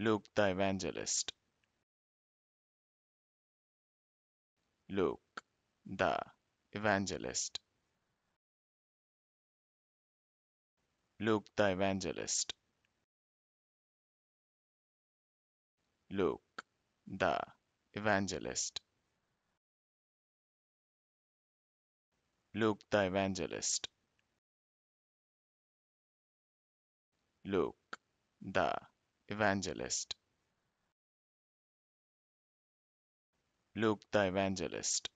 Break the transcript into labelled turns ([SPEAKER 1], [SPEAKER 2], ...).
[SPEAKER 1] Luke the Evangelist. Luke the Evangelist. Luke the Evangelist. Luke the Evangelist. Luke the Evangelist. Luke the evangelist Luke the evangelist